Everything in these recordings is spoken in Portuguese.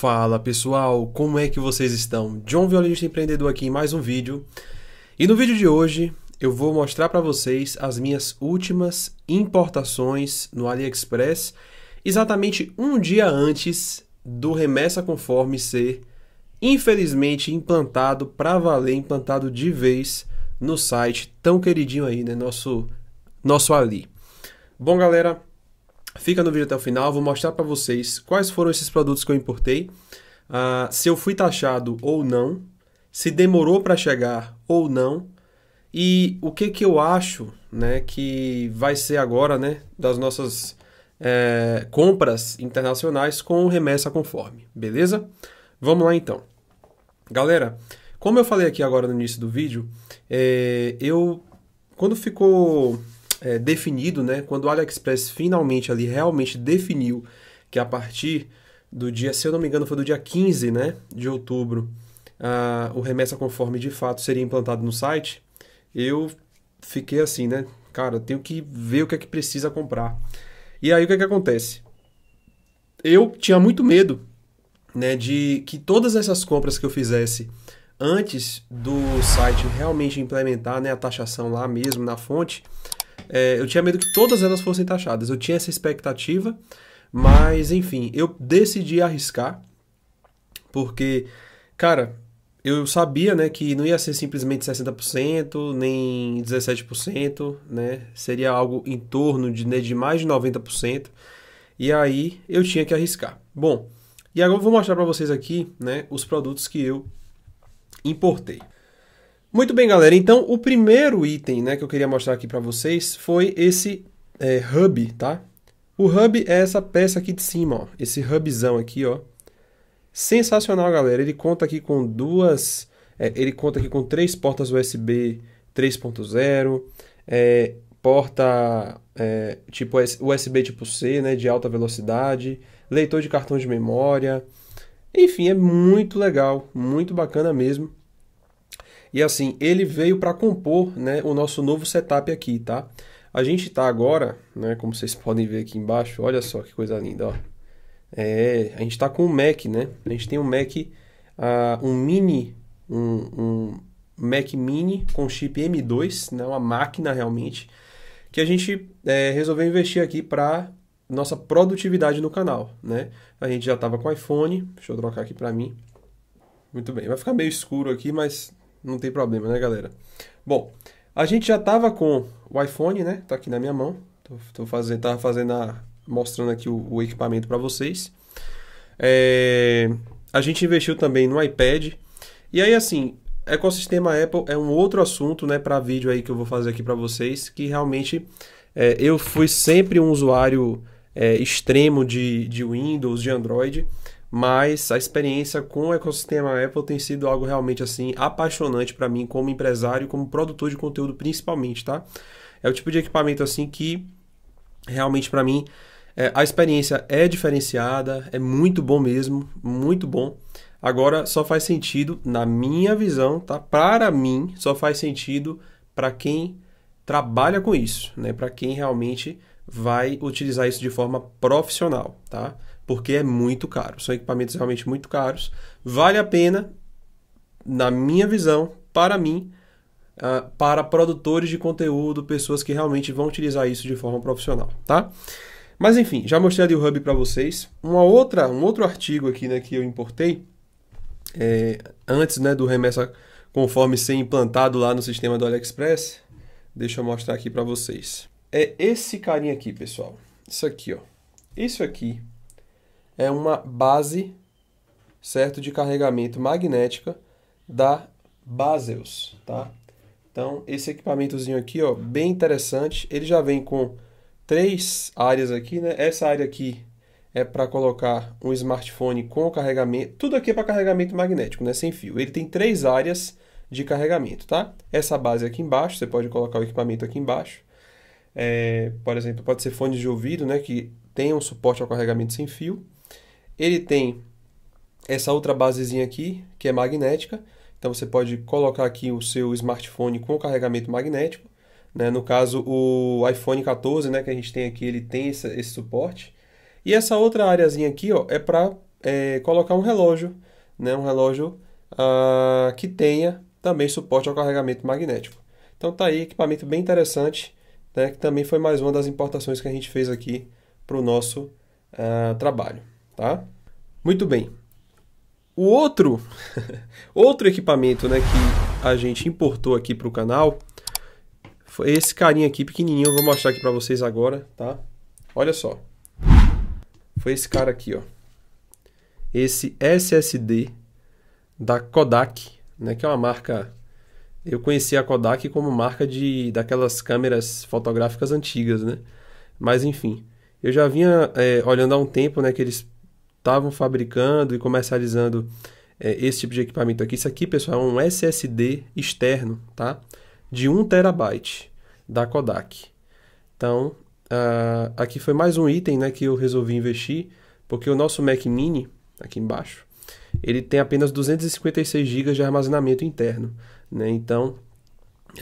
Fala pessoal, como é que vocês estão? John Violinista Empreendedor aqui em mais um vídeo. E no vídeo de hoje eu vou mostrar para vocês as minhas últimas importações no AliExpress, exatamente um dia antes do Remessa Conforme ser infelizmente implantado para valer, implantado de vez no site tão queridinho aí, né? Nosso, nosso Ali. Bom, galera, Fica no vídeo até o final, vou mostrar para vocês quais foram esses produtos que eu importei, uh, se eu fui taxado ou não, se demorou para chegar ou não, e o que, que eu acho né, que vai ser agora né, das nossas é, compras internacionais com remessa conforme, beleza? Vamos lá então. Galera, como eu falei aqui agora no início do vídeo, é, eu quando ficou é, definido, né? Quando o AliExpress finalmente ali realmente definiu que a partir do dia, se eu não me engano, foi do dia 15 né, de outubro, uh, o remessa conforme de fato seria implantado no site, eu fiquei assim, né? Cara, tenho que ver o que é que precisa comprar. E aí o que é que acontece? Eu tinha muito medo, né, de que todas essas compras que eu fizesse antes do site realmente implementar, né, a taxação lá mesmo na fonte, é, eu tinha medo que todas elas fossem taxadas. Eu tinha essa expectativa, mas enfim, eu decidi arriscar, porque, cara, eu sabia né, que não ia ser simplesmente 60%, nem 17%, né? Seria algo em torno de, né, de mais de 90%. E aí eu tinha que arriscar. Bom, e agora eu vou mostrar para vocês aqui né, os produtos que eu importei. Muito bem, galera. Então, o primeiro item né, que eu queria mostrar aqui para vocês foi esse é, hub, tá? O hub é essa peça aqui de cima, ó. Esse hubzão aqui, ó. Sensacional, galera. Ele conta aqui com duas... É, ele conta aqui com três portas USB 3.0, é, porta é, tipo USB tipo C, né? De alta velocidade, leitor de cartão de memória. Enfim, é muito legal, muito bacana mesmo. E assim, ele veio para compor né, o nosso novo setup aqui, tá? A gente tá agora, né, como vocês podem ver aqui embaixo, olha só que coisa linda, ó. É, a gente tá com um Mac, né? A gente tem um Mac, uh, um mini, um, um Mac mini com chip M2, né, uma máquina realmente, que a gente é, resolveu investir aqui para nossa produtividade no canal, né? A gente já estava com iPhone, deixa eu trocar aqui para mim. Muito bem, vai ficar meio escuro aqui, mas não tem problema, né, galera? Bom, a gente já tava com o iPhone, né? Tá aqui na minha mão. Tô, tô fazendo, tava fazendo a, mostrando aqui o, o equipamento para vocês. É, a gente investiu também no iPad. E aí, assim, ecossistema Apple é um outro assunto, né, para vídeo aí que eu vou fazer aqui para vocês, que realmente é, eu fui sempre um usuário é, extremo de, de Windows, de Android mas a experiência com o ecossistema Apple tem sido algo realmente assim apaixonante para mim como empresário, como produtor de conteúdo principalmente, tá? É o tipo de equipamento assim que realmente para mim é, a experiência é diferenciada, é muito bom mesmo, muito bom. Agora só faz sentido na minha visão, tá? Para mim só faz sentido para quem trabalha com isso, né? Para quem realmente vai utilizar isso de forma profissional, tá? porque é muito caro. São equipamentos realmente muito caros. Vale a pena, na minha visão, para mim, uh, para produtores de conteúdo, pessoas que realmente vão utilizar isso de forma profissional, tá? Mas enfim, já mostrei ali o Hub para vocês. Uma outra, um outro artigo aqui né, que eu importei, é, antes né, do remessa conforme ser implantado lá no sistema do AliExpress, deixa eu mostrar aqui para vocês. É esse carinha aqui, pessoal. Isso aqui, ó. Isso aqui é uma base, certo, de carregamento magnética da Baseus, tá? Então, esse equipamentozinho aqui, ó, bem interessante. Ele já vem com três áreas aqui, né? Essa área aqui é para colocar um smartphone com carregamento. Tudo aqui é para carregamento magnético, né? Sem fio. Ele tem três áreas de carregamento, tá? Essa base aqui embaixo, você pode colocar o equipamento aqui embaixo. É, por exemplo, pode ser fones de ouvido, né? Que tenham um suporte ao carregamento sem fio. Ele tem essa outra basezinha aqui, que é magnética. Então você pode colocar aqui o seu smartphone com carregamento magnético. Né? No caso, o iPhone 14 né, que a gente tem aqui, ele tem esse, esse suporte. E essa outra áreazinha aqui ó, é para é, colocar um relógio, né? um relógio ah, que tenha também suporte ao carregamento magnético. Então tá aí, equipamento bem interessante, né, que também foi mais uma das importações que a gente fez aqui para o nosso ah, trabalho tá? Muito bem. O outro, outro equipamento né, que a gente importou aqui para o canal foi esse carinha aqui pequenininho. Eu vou mostrar aqui para vocês agora, tá? Olha só. Foi esse cara aqui, ó. Esse SSD da Kodak, né, que é uma marca... Eu conheci a Kodak como marca de daquelas câmeras fotográficas antigas, né? Mas enfim, eu já vinha é, olhando há um tempo né, que eles estavam fabricando e comercializando é, esse tipo de equipamento aqui. Isso aqui, pessoal, é um SSD externo, tá? De 1 terabyte da Kodak. Então, uh, aqui foi mais um item né, que eu resolvi investir, porque o nosso Mac Mini, aqui embaixo, ele tem apenas 256 GB de armazenamento interno. Né? Então,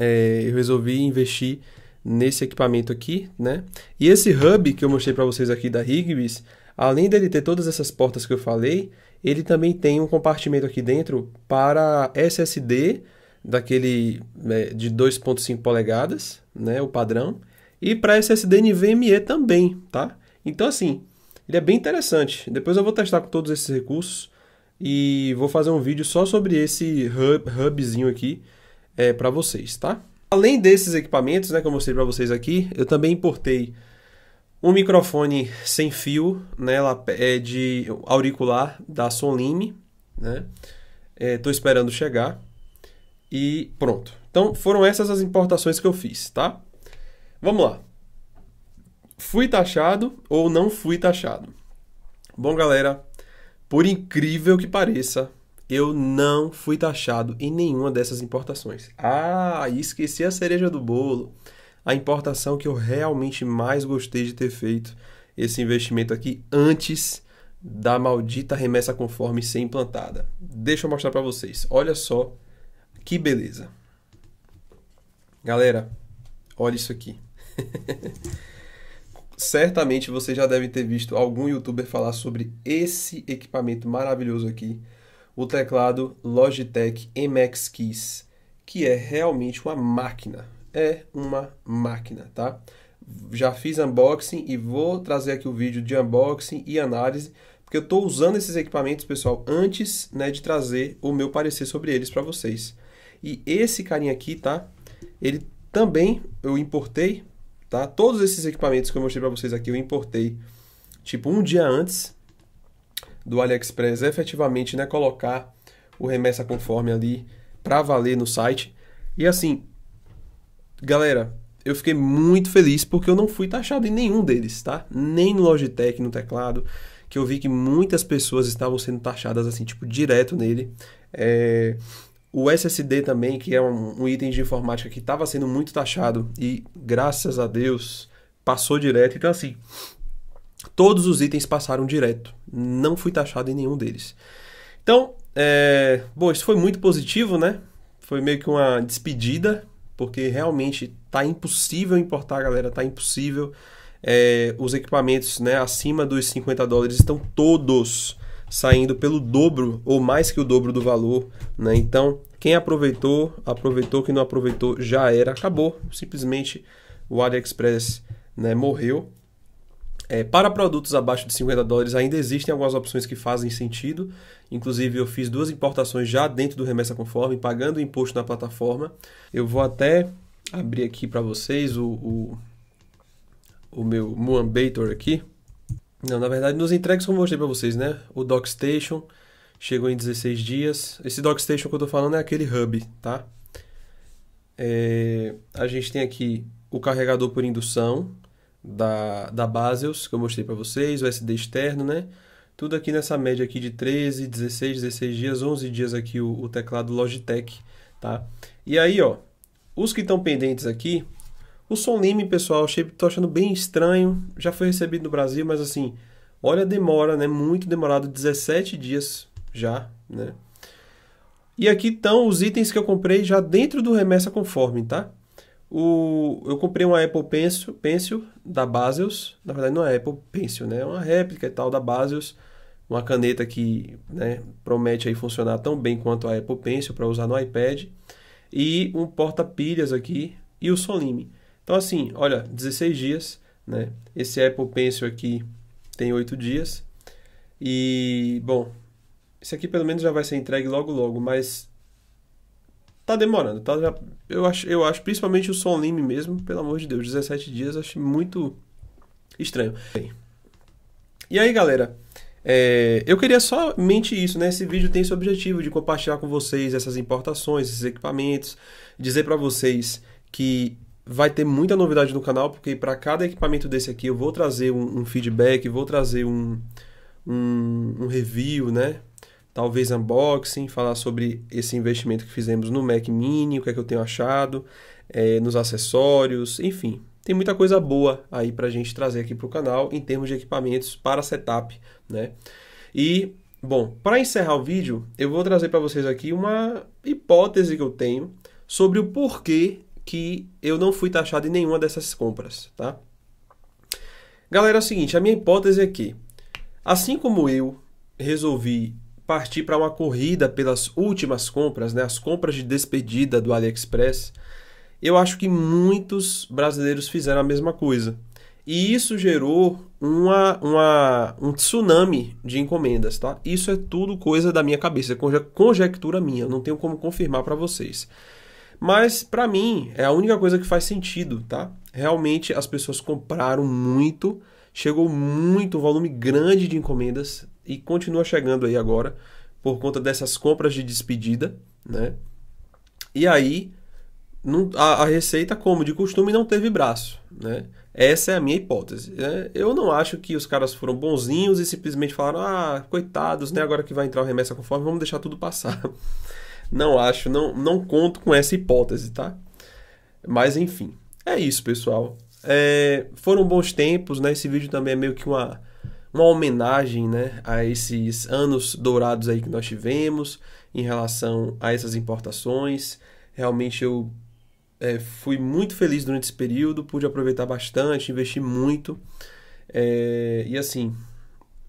é, eu resolvi investir nesse equipamento aqui, né? E esse hub que eu mostrei para vocês aqui da Rigvis, Além dele ter todas essas portas que eu falei, ele também tem um compartimento aqui dentro para SSD daquele né, de 2.5 polegadas, né, o padrão, e para SSD NVMe também, tá? Então assim, ele é bem interessante. Depois eu vou testar com todos esses recursos e vou fazer um vídeo só sobre esse hub, hubzinho aqui é, para vocês, tá? Além desses equipamentos, né, que eu mostrei para vocês aqui, eu também importei um microfone sem fio, né? Ela é de auricular da Sonlime, né? Estou é, tô esperando chegar e pronto. Então foram essas as importações que eu fiz, tá? Vamos lá. Fui taxado ou não fui taxado? Bom, galera, por incrível que pareça, eu não fui taxado em nenhuma dessas importações. Ah, esqueci a cereja do bolo a importação que eu realmente mais gostei de ter feito esse investimento aqui antes da maldita remessa conforme ser implantada. Deixa eu mostrar para vocês. Olha só que beleza. Galera, olha isso aqui. Certamente vocês já devem ter visto algum youtuber falar sobre esse equipamento maravilhoso aqui, o teclado Logitech MX Keys, que é realmente uma máquina é uma máquina, tá? Já fiz unboxing e vou trazer aqui o vídeo de unboxing e análise, porque eu estou usando esses equipamentos, pessoal, antes né, de trazer o meu parecer sobre eles para vocês. E esse carinha aqui, tá? Ele também eu importei, tá? Todos esses equipamentos que eu mostrei para vocês aqui eu importei, tipo, um dia antes do AliExpress efetivamente né, colocar o remessa conforme ali para valer no site. E assim, Galera, eu fiquei muito feliz porque eu não fui taxado em nenhum deles, tá? Nem no Logitech, no teclado, que eu vi que muitas pessoas estavam sendo taxadas assim, tipo, direto nele. É... O SSD também, que é um, um item de informática que estava sendo muito taxado e, graças a Deus, passou direto. Então, assim, todos os itens passaram direto. Não fui taxado em nenhum deles. Então, é... bom, isso foi muito positivo, né? Foi meio que uma despedida porque realmente tá impossível importar, galera, tá impossível. É, os equipamentos né, acima dos 50 dólares estão todos saindo pelo dobro ou mais que o dobro do valor. Né? Então, quem aproveitou, aproveitou, quem não aproveitou já era, acabou. Simplesmente o AliExpress né, morreu. É, para produtos abaixo de 50 dólares ainda existem algumas opções que fazem sentido. Inclusive, eu fiz duas importações já dentro do Remessa Conforme, pagando o imposto na plataforma. Eu vou até abrir aqui para vocês o, o, o meu Muambator aqui. Não, na verdade, nos entregues como eu mostrei para vocês, né? O Dockstation chegou em 16 dias. Esse Dockstation que eu estou falando é aquele hub, tá? É, a gente tem aqui o carregador por indução, da, da Basels, que eu mostrei para vocês, o SD externo, né? Tudo aqui nessa média aqui de 13, 16, 16 dias, 11 dias aqui o, o teclado Logitech, tá? E aí, ó, os que estão pendentes aqui, o som Lime, pessoal, achei, tô achando bem estranho, já foi recebido no Brasil, mas assim, olha a demora, né? Muito demorado, 17 dias já, né? E aqui estão os itens que eu comprei já dentro do remessa conforme, tá? O, eu comprei uma Apple Pencil, Pencil da Basels, na verdade não é Apple Pencil, né? É uma réplica e tal da Basels, uma caneta que né, promete aí funcionar tão bem quanto a Apple Pencil para usar no iPad e um porta-pilhas aqui e o Solime. Então assim, olha, 16 dias, né? Esse Apple Pencil aqui tem 8 dias e bom, esse aqui pelo menos já vai ser entregue logo logo, mas tá demorando, tá? Já, eu, acho, eu acho, principalmente o Son Lime mesmo, pelo amor de Deus, 17 dias, acho muito estranho. E aí, galera, é, eu queria somente isso, né? Esse vídeo tem esse objetivo de compartilhar com vocês essas importações, esses equipamentos, dizer para vocês que vai ter muita novidade no canal, porque para cada equipamento desse aqui eu vou trazer um, um feedback, vou trazer um, um, um review, né? talvez unboxing, falar sobre esse investimento que fizemos no Mac Mini, o que é que eu tenho achado, é, nos acessórios, enfim. Tem muita coisa boa aí para a gente trazer aqui para o canal em termos de equipamentos para setup, né? E, bom, para encerrar o vídeo, eu vou trazer para vocês aqui uma hipótese que eu tenho sobre o porquê que eu não fui taxado em nenhuma dessas compras, tá? Galera, é o seguinte, a minha hipótese é que, assim como eu resolvi partir para uma corrida pelas últimas compras, né, as compras de despedida do AliExpress, eu acho que muitos brasileiros fizeram a mesma coisa. E isso gerou uma, uma, um tsunami de encomendas, tá? Isso é tudo coisa da minha cabeça, é conjectura minha, não tenho como confirmar para vocês. Mas para mim é a única coisa que faz sentido, tá? Realmente as pessoas compraram muito, chegou muito volume grande de encomendas, e continua chegando aí agora por conta dessas compras de despedida, né? E aí não, a, a, receita, como de costume, não teve braço, né? Essa é a minha hipótese. Né? Eu não acho que os caras foram bonzinhos e simplesmente falaram: ah, coitados, né? Agora que vai entrar o remessa conforme, vamos deixar tudo passar. Não acho, não, não conto com essa hipótese, tá? Mas enfim, é isso, pessoal. É, foram bons tempos, né? Esse vídeo também é meio que uma uma homenagem né, a esses anos dourados aí que nós tivemos em relação a essas importações. Realmente eu é, fui muito feliz durante esse período, pude aproveitar bastante, investi muito. É, e assim,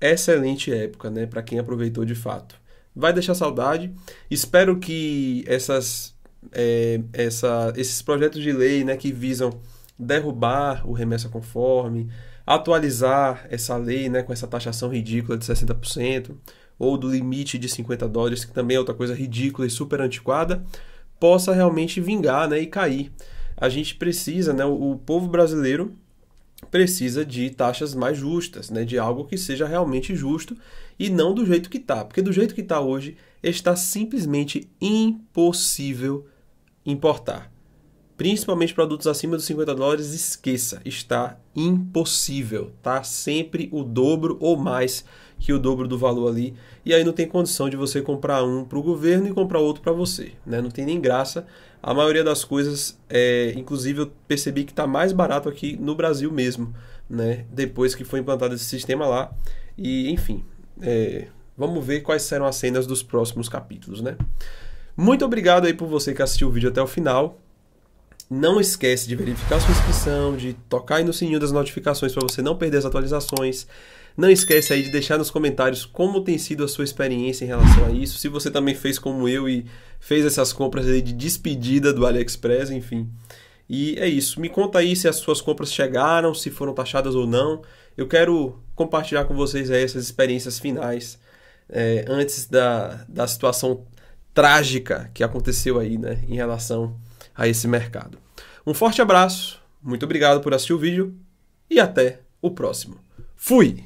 excelente época, né, para quem aproveitou de fato. Vai deixar saudade. Espero que essas, é, essa, esses projetos de lei, né, que visam derrubar o remessa conforme, atualizar essa lei né, com essa taxação ridícula de 60%, ou do limite de 50 dólares, que também é outra coisa ridícula e super antiquada, possa realmente vingar né, e cair. A gente precisa, né, o, o povo brasileiro precisa de taxas mais justas, né, de algo que seja realmente justo e não do jeito que está, porque do jeito que está hoje está simplesmente impossível importar principalmente produtos acima dos 50 dólares, esqueça, está impossível, tá? Sempre o dobro ou mais que o dobro do valor ali, e aí não tem condição de você comprar um para o governo e comprar outro para você, né? Não tem nem graça. A maioria das coisas, é, inclusive, eu percebi que está mais barato aqui no Brasil mesmo, né? Depois que foi implantado esse sistema lá, e enfim, é, vamos ver quais serão as cenas dos próximos capítulos, né? Muito obrigado aí por você que assistiu o vídeo até o final. Não esquece de verificar sua inscrição, de tocar aí no sininho das notificações para você não perder as atualizações. Não esquece aí de deixar nos comentários como tem sido a sua experiência em relação a isso. Se você também fez como eu e fez essas compras aí de despedida do AliExpress, enfim. E é isso. Me conta aí se as suas compras chegaram, se foram taxadas ou não. Eu quero compartilhar com vocês aí essas experiências finais é, antes da, da situação trágica que aconteceu aí, né, em relação a esse mercado. Um forte abraço, muito obrigado por assistir o vídeo e até o próximo. Fui!